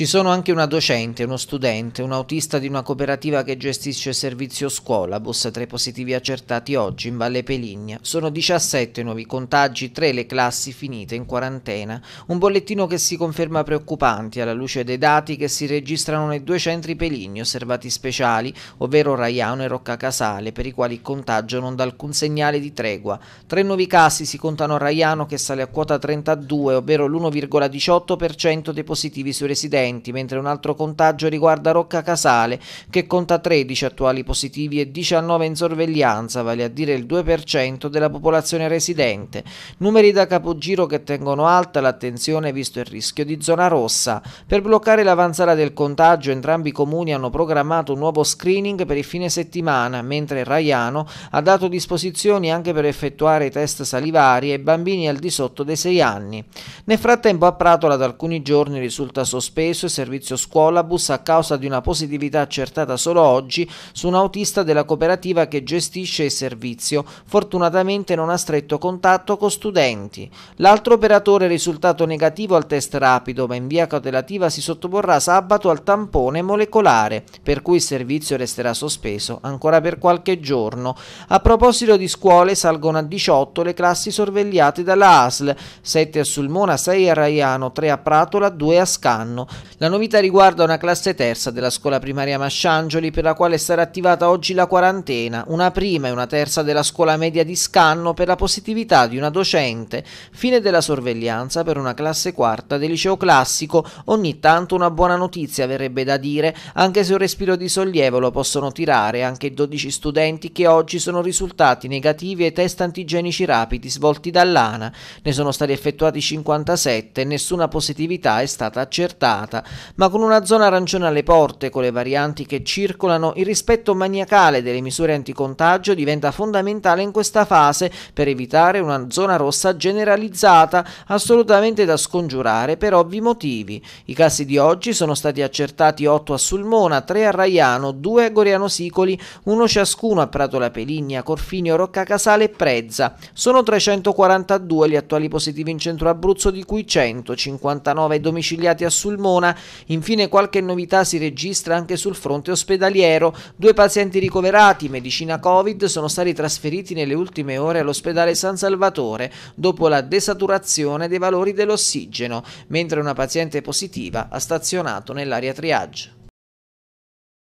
Ci sono anche una docente, uno studente, un autista di una cooperativa che gestisce servizio scuola, bus tre positivi accertati oggi in Valle Peligna. Sono 17 nuovi contagi, 3 le classi finite in quarantena. Un bollettino che si conferma preoccupante alla luce dei dati che si registrano nei due centri Peligni osservati speciali, ovvero Raiano e Rocca Casale, per i quali il contagio non dà alcun segnale di tregua. Tre nuovi casi si contano a Raiano che sale a quota 32, ovvero l'1,18% dei positivi sui residenti 20, mentre un altro contagio riguarda Rocca Casale, che conta 13 attuali positivi e 19 in sorveglianza, vale a dire il 2% della popolazione residente. Numeri da capogiro che tengono alta l'attenzione visto il rischio di zona rossa. Per bloccare l'avanzata del contagio, entrambi i comuni hanno programmato un nuovo screening per il fine settimana, mentre Raiano ha dato disposizioni anche per effettuare i test salivari ai bambini al di sotto dei 6 anni. Nel frattempo a Pratola da alcuni giorni risulta sospeso bus servizio scuolabus a causa di una positività accertata solo oggi su un autista della cooperativa che gestisce il servizio. Fortunatamente non ha stretto contatto con studenti. L'altro operatore è risultato negativo al test rapido, ma in via cautelativa si sottoporrà sabato al tampone molecolare, per cui il servizio resterà sospeso ancora per qualche giorno. A proposito di scuole, salgono a 18 le classi sorvegliate dalla ASL, 7 a Sulmona, 6 a Raiano, 3 a Pratola, 2 a Scanno. La novità riguarda una classe terza della scuola primaria Masciangioli per la quale sarà attivata oggi la quarantena, una prima e una terza della scuola media di Scanno per la positività di una docente, fine della sorveglianza per una classe quarta del liceo classico, ogni tanto una buona notizia verrebbe da dire, anche se un respiro di sollievo lo possono tirare anche i 12 studenti che oggi sono risultati negativi ai test antigenici rapidi svolti dall'ANA, ne sono stati effettuati 57 e nessuna positività è stata accertata serata, ma con una zona arancione alle porte, con le varianti che circolano, il rispetto maniacale delle misure anticontagio diventa fondamentale in questa fase per evitare una zona rossa generalizzata, assolutamente da scongiurare per ovvi motivi. I casi di oggi sono stati accertati 8 a Sulmona, 3 a Raiano, 2 a Goriano Sicoli, uno ciascuno a Prato La Peligna, Corfinio, Rocca Casale e Prezza. Sono 342 gli attuali positivi in centro Abruzzo, di cui 159 domiciliati a Sulmona zona. Infine qualche novità si registra anche sul fronte ospedaliero. Due pazienti ricoverati, medicina Covid, sono stati trasferiti nelle ultime ore all'ospedale San Salvatore dopo la desaturazione dei valori dell'ossigeno, mentre una paziente positiva ha stazionato nell'area triage.